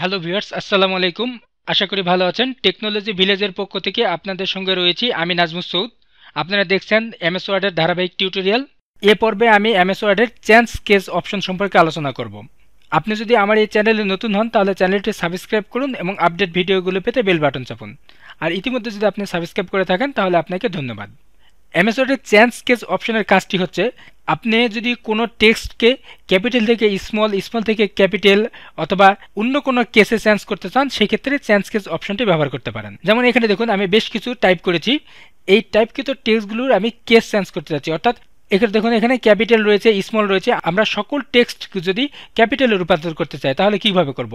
Hello viewers আসসালামু আলাইকুম আশা করি ভালো আছেন টেকনোলজি ভিলেজের পক্ষ থেকে আপনাদের সঙ্গে রয়েছি আমি নাজমুস সৌদ আপনারা দেখছেন এমএস ওয়ার্ডের ধারাবাহিক টিউটোরিয়াল এ পর্বে আমি এমএস ওয়ার্ডের চেঞ্জ কেস অপশন সম্পর্কে আলোচনা করব আপনি যদি আমার এই চ্যানেলে নতুন হন তাহলে চ্যানেলটি সাবস্ক্রাইব করুন এবং আপডেট ভিডিওগুলো পেতে বেল বাটন চাপুন আর ইতিমধ্যে যদি আপনি সাবস্ক্রাইব করে থাকেন তাহলে আপনাকে ধন্যবাদ অ্যামাজনের চ্যান্স কেস অপশনের কাজটি হচ্ছে আপনি যদি কোনো টেক্সটকে ক্যাপিটাল থেকে স্মল স্মল থেকে ক্যাপিটাল অথবা অন্য কোনো কেসে চেঞ্জ করতে চান সেক্ষেত্রে চ্যান্স কেস অপশনটি ব্যবহার করতে পারেন যেমন এখানে দেখুন আমি বেশ কিছু টাইপ করেছি এই টাইপকৃত টেক্সটগুলোর আমি কেস চেঞ্জ করতে চাচ্ছি অর্থাৎ এখানে দেখুন এখানে ক্যাপিটাল রয়েছে স্মল রয়েছে আমরা সকল টেক্সট যদি ক্যাপিটালে রূপান্তর করতে চাই তাহলে কিভাবে করব।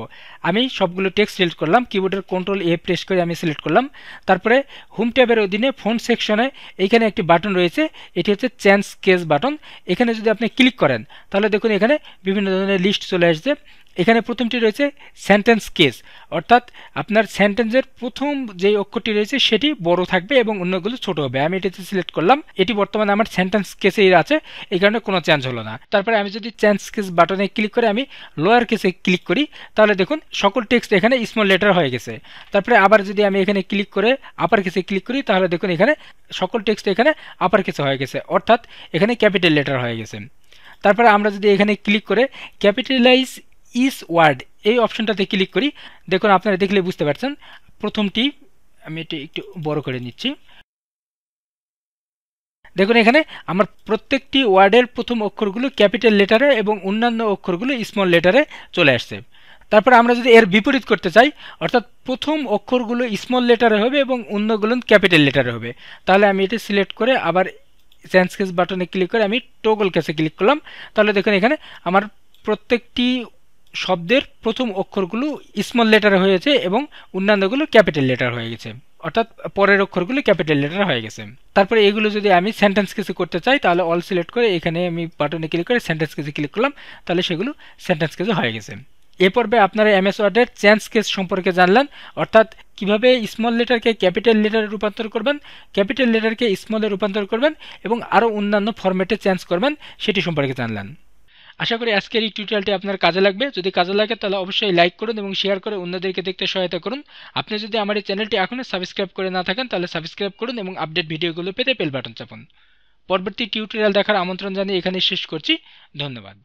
আমি সবগুলো টেক্সট সিলেক্ট করলাম কিবোর্ডের কন্ট্রোল এ প্রেস করে আমি সিলেক্ট করলাম তারপরে হোম ট্যাবের অধীনে ফোন সেকশনে এখানে একটি বাটন রয়েছে এটি হচ্ছে চ্যান্স কেস বাটন এখানে যদি আপনি ক্লিক করেন তাহলে দেখুন এখানে বিভিন্ন ধরনের লিস্ট চলে আসছে এখানে প্রথমটি রয়েছে সেন্টেন্স কেস অর্থাৎ আপনার সেন্টেন্সের প্রথম যে অক্ষরটি রয়েছে সেটি বড় থাকবে এবং অন্যগুলো ছোট হবে আমি এটিতে সিলেক্ট করলাম এটি বর্তমানে আমার সেন্টেন্স কেসেই আছে এই কারণে কোনো চেঞ্জ হলো না তারপরে আমি যদি চেঞ্জ কেস বাটনে ক্লিক করে আমি লোয়ার কেসে ক্লিক করি তাহলে দেখুন সকল টেক্সট এখানে স্মল লেটার হয়ে গেছে তারপরে আবার যদি আমি এখানে ক্লিক করে আপার কেসে ক্লিক করি তাহলে দেখুন এখানে সকল টেক্সট এখানে আপার কেসে হয়ে গেছে অর্থাৎ এখানে ক্যাপিটাল লেটার হয়ে গেছে তারপরে আমরা যদি এখানে ক্লিক করে ক্যাপিটালাইজ ইস ওয়ার্ড এই অপশনটাতে ক্লিক করি দেখুন আপনারা দেখলে বুঝতে পারছেন প্রথমটি আমি এটি একটু বড় করে নিচ্ছি দেখুন এখানে আমার প্রত্যেকটি ওয়ার্ডের প্রথম অক্ষরগুলো ক্যাপিটাল লেটারে এবং অন্যান্য অক্ষরগুলো স্মল লেটারে চলে আসছে তারপর আমরা যদি এর বিপরীত করতে চাই অর্থাৎ প্রথম অক্ষরগুলো স্মল লেটারে হবে এবং অন্যগুলো ক্যাপিটাল লেটারে হবে তাহলে আমি এটি সিলেক্ট করে আবার স্যান্সকেস বাটনে ক্লিক করে আমি টোগল কেসে ক্লিক করলাম তাহলে দেখুন এখানে আমার প্রত্যেকটি শব্দের প্রথম অক্ষরগুলো স্মল লেটার হয়েছে এবং অন্যান্যগুলো ক্যাপিটাল লেটার হয়ে গেছে অর্থাৎ পরের অক্ষরগুলো ক্যাপিটাল লেটার হয়ে গেছে তারপরে এগুলো যদি আমি সেন্টেন্স কিছু করতে চাই তাহলে অল সিলেক্ট করে এখানে আমি বাটনে ক্লিক করে সেন্টেন্স কিছু ক্লিক করলাম তাহলে সেগুলো সেন্টেন্স কিছু হয়ে গেছে এ পর্বে আপনারা এমএস ওয়ার্ডের চেঞ্জ কেস সম্পর্কে জানলেন অর্থাৎ কিভাবে স্মল লেটারকে ক্যাপিটাল লেটারে রূপান্তর করবেন ক্যাপিটাল লেটারকে স্মলে রূপান্তর করবেন এবং আরও অন্যান্য ফরম্যাটে চেঞ্জ করবেন সেটি সম্পর্কে জানলেন আশা করি আজকের এই টিউটোরিয়ালটি আপনার কাজে লাগবে যদি কাজে লাগে তাহলে অবশ্যই লাইক করুন এবং শেয়ার করে অন্যদেরকে দেখতে সহায়তা করুন আপনি যদি আমার এই চ্যানেলটি এখনও সাবস্ক্রাইব করে না থাকেন তাহলে সাবস্ক্রাইব করুন এবং আপডেট ভিডিওগুলো পেতে বেল বাটন চাপুন পরবর্তী টিউটোরিয়াল দেখার আমন্ত্রণ জানিয়ে এখানে শেষ করছি ধন্যবাদ